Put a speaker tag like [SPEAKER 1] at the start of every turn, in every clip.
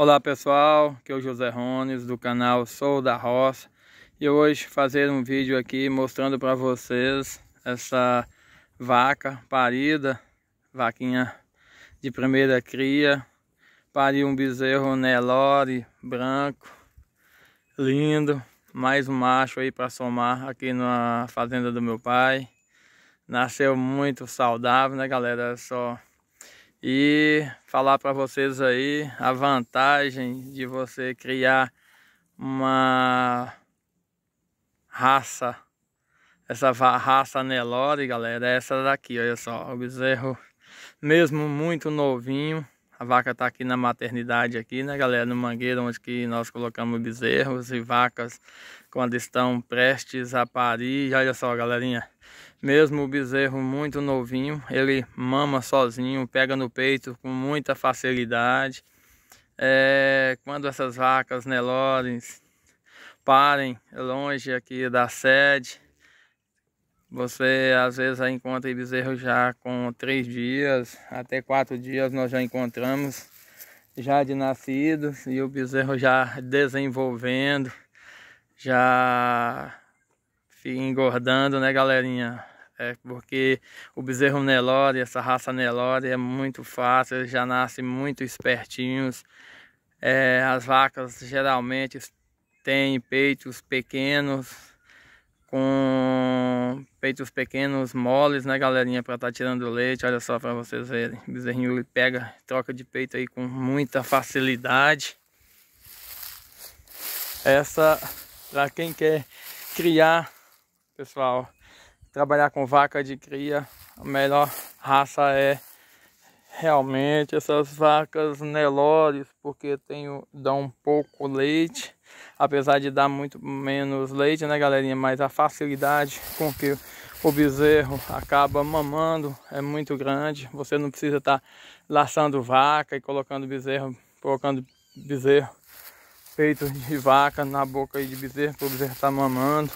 [SPEAKER 1] Olá pessoal, aqui é o José Rones do canal Sou da Roça e hoje fazer um vídeo aqui mostrando para vocês essa vaca parida, vaquinha de primeira cria, pariu um bezerro Nelore branco, lindo, mais um macho aí para somar aqui na fazenda do meu pai, nasceu muito saudável né galera, é só e falar para vocês aí a vantagem de você criar uma raça. Essa raça Nelore, galera, é essa daqui, olha só, o bezerro mesmo muito novinho. A vaca está aqui na maternidade aqui, né, galera? No mangueiro onde que nós colocamos bezerros e vacas quando estão prestes a parir. olha só, galerinha. Mesmo o bezerro muito novinho, ele mama sozinho, pega no peito com muita facilidade. É, quando essas vacas Nelores né, parem longe aqui da sede, você às vezes encontra bezerro já com três dias, até quatro dias nós já encontramos já de nascidos e o bezerro já desenvolvendo, já engordando, né galerinha? É porque o bezerro Nelore, essa raça Nelore é muito fácil, ele já nasce muito espertinhos. É, as vacas geralmente têm peitos pequenos, com peitos pequenos, moles, né, galerinha, para estar tá tirando leite. Olha só para vocês verem. O bezerrinho ele pega, troca de peito aí com muita facilidade. Essa para quem quer criar, pessoal, trabalhar com vaca de cria, a melhor raça é realmente essas vacas Nelores, porque tem, dá um pouco leite apesar de dar muito menos leite, né, galerinha? Mas a facilidade com que o bezerro acaba mamando é muito grande. Você não precisa estar tá laçando vaca e colocando bezerro, colocando bezerro feito de vaca na boca de bezerro para o bezerro estar tá mamando.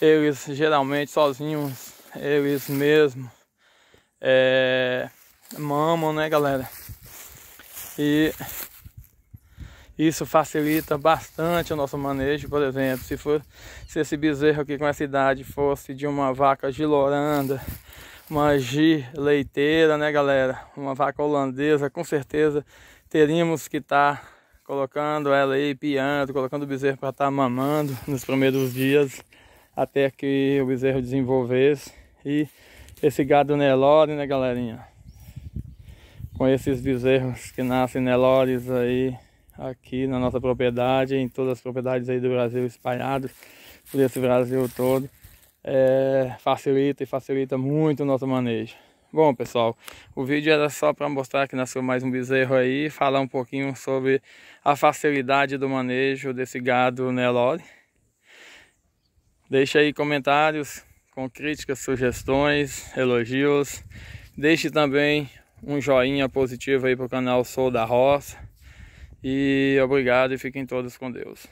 [SPEAKER 1] Eles geralmente sozinhos, eles mesmos é, mamam, né, galera? E isso facilita bastante o nosso manejo, por exemplo, se, for, se esse bezerro aqui com essa idade fosse de uma vaca giloranda, uma gi leiteira, né galera, uma vaca holandesa, com certeza teríamos que estar tá colocando ela aí, piando, colocando o bezerro para estar tá mamando nos primeiros dias, até que o bezerro desenvolvesse. E esse gado Nelore, né galerinha, com esses bezerros que nascem Nelores aí, aqui na nossa propriedade, em todas as propriedades aí do Brasil espalhadas por esse Brasil todo. É, facilita e facilita muito o nosso manejo. Bom pessoal, o vídeo era só para mostrar que nasceu mais um bezerro aí, falar um pouquinho sobre a facilidade do manejo desse gado Nelore. Né, Deixe aí comentários com críticas, sugestões, elogios. Deixe também um joinha positivo aí para o canal Sou da Roça. E obrigado e fiquem todos com Deus.